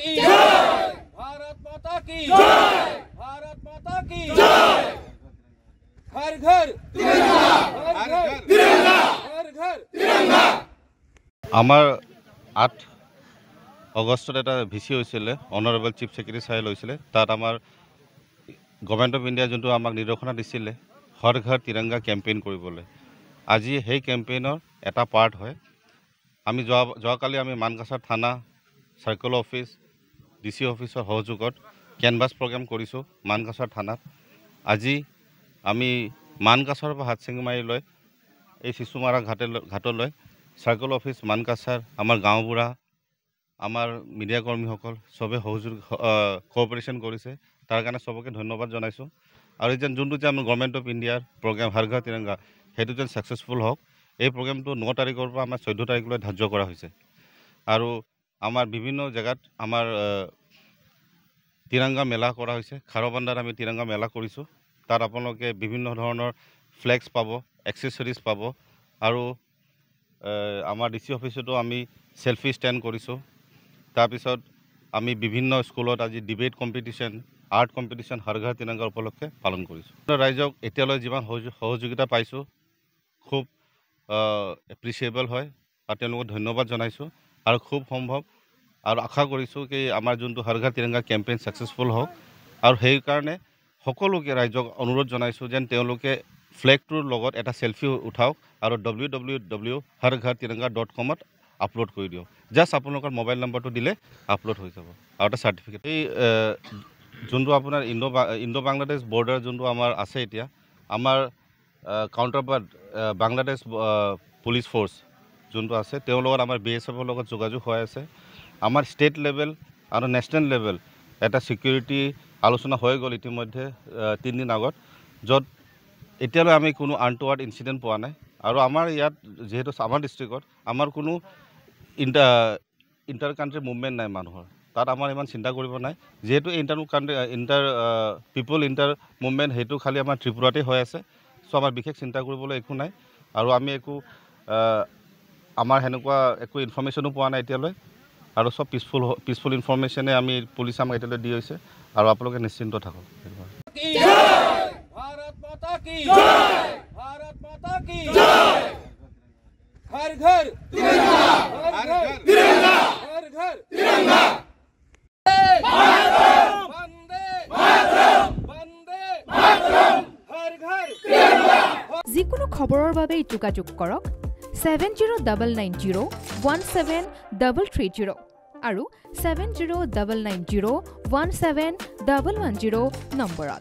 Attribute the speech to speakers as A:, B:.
A: की जय भारत माता की जय भारत माता की जय हर घर तिरंगा हर घर तिरंगा हर घर तिरंगा
B: अमर आठ অগষ্টত এটা ভি চি হৈছিলে অনারেবল চিফ সেক্রেটারি সাহেব লৈছিলে তাত আমাৰ গভৰ্নমেন্ট অফ ইন্ডিয়া যোনটো আমাক নিৰ্দেশনা দিছিলে হৰ ঘৰ তিৰঙ্গা কেম্পেইন কৰিবলৈ আজি সেই কেম্পেইনৰ এটা পাৰ্ট হয় আমি যোৱা যোৱাকালি আমি মানগাছা থানা সাৰ্কেল অফিচ ডি চি অফিচৰ সহযোগত কেনভাছ প্ৰগ্ৰেম কৰিছোঁ মানকাছৰ থানাত আজি আমি মানকাছৰ পৰা হাতচিঙিমাৰিলৈ এই চিচুমাৰা ঘাটে ঘাটলৈ চাৰ্কল অফিচ মানকাছাৰ আমাৰ গাঁওবুঢ়া আমাৰ মিডিয়া কৰ্মীসকল চবেই সহযোগ কোঅপাৰেশ্যন কৰিছে তাৰ কাৰণে চবকে ধন্যবাদ জনাইছোঁ আৰু যেন যোনটো যে আমাৰ গভৰ্ণমেণ্ট অফ ইণ্ডিয়াৰ প্ৰগ্ৰেম হাৰ ঘৰ তিৰংগা সেইটো যেন ছাকচেছফুল হওক এই প্ৰগ্ৰেমটো ন তাৰিখৰ পৰা আমাৰ চৈধ্য তাৰিখলৈ ধাৰ্য কৰা হৈছে আৰু আমাৰ বিভিন্ন জেগাত আমাৰ তিৰাংগা মেলা কৰা হৈছে খাৰবান্দাত আমি তিৰাংগা মেলা কৰিছোঁ তাত আপোনালোকে বিভিন্ন ধৰণৰ ফ্লেগছ পাব এক্সেচৰিজ পাব আৰু আমাৰ ডি চি অফিচতো আমি ছেলফি ষ্টেণ্ড কৰিছোঁ তাৰপিছত আমি বিভিন্ন স্কুলত আজি debate competition art competition Har Ghar Tiranga উপলক্ষে পালন কৰিছোঁ ৰাইজক এতিয়ালৈ যিমান সহযোগিতা পাইছোঁ খুব এপ্ৰিচিয়েবল হয় আৰু তেওঁলোকক ধন্যবাদ জনাইছোঁ আৰু খুব সম্ভৱ আৰু আশা কৰিছোঁ কি আমাৰ যোনটো হৰ ঘৰ তিৰংগা কেম্পেইন ছাকচেছফুল হওক আৰু সেইকাৰণে সকলোকে ৰাইজক অনুৰোধ জনাইছোঁ যেন তেওঁলোকে ফ্লেগটোৰ লগত এটা চেলফি উঠাওক আৰু ডব্লিউ ডব্লিউ ডব্লিউ হৰ ঘৰ তিৰংগা ডট কমত আপলোড কৰি দিয়ক জাষ্ট আপোনালোকৰ মোবাইল নম্বৰটো দিলে আপলোড হৈ যাব আৰু এটা চাৰ্টিফিকেট এই যোনটো আপোনাৰ ইণ্ডো বা ইণ্ডো বাংলাদেশ বৰ্ডাৰ যোনটো আমাৰ আছে এতিয়া আমাৰ counterpart Bangladesh police force যোনটো আছে তেওঁৰ লগত আমাৰ বি এছ এফৰ লগত যোগাযোগ হৈ আছে আমাৰ ষ্টেট লেভেল আৰু নেশ্যনেল লেভেল এটা ছিকিউৰিটি আলোচনা হৈ গ'ল ইতিমধ্যে তিনিদিন আগত য'ত এতিয়ালৈ আমি কোনো আনটোৱাৰ্ড ইঞ্চিডেণ্ট পোৱা নাই আৰু আমাৰ ইয়াত যিহেতু আমাৰ ডিষ্ট্ৰিকত আমাৰ কোনো ইণ্টাৰ ইণ্টাৰ কাণ্ট্ৰি মুভমেণ্ট নাই মানুহৰ তাত আমাৰ ইমান চিন্তা কৰিব নাই যিহেতু inter country inter people inter movement সেইটো খালী আমাৰ ত্ৰিপুৰাতেই হৈ আছে চ' আমাৰ বিশেষ চিন্তা কৰিবলৈ একো নাই আৰু আমি একো আমাৰ সেনেকুৱা একো ইনফৰ্মেশ্যনো পোৱা নাই এতিয়ালৈ আৰু সব পিছফুল পিছফুল ইনফৰ্মেশ্যনে আমি পুলিচে আমাক এতিয়ালৈ দি হৈছে আৰু আপোনালোকে নিশ্চিন্ত থাকক
A: যিকোনো খবৰৰ বাবে যোগাযোগ কৰক seven zero' double nine zero' one seven double three zero' আৰু seven zero' double nine zero' one seven double one zero' নম্বৰত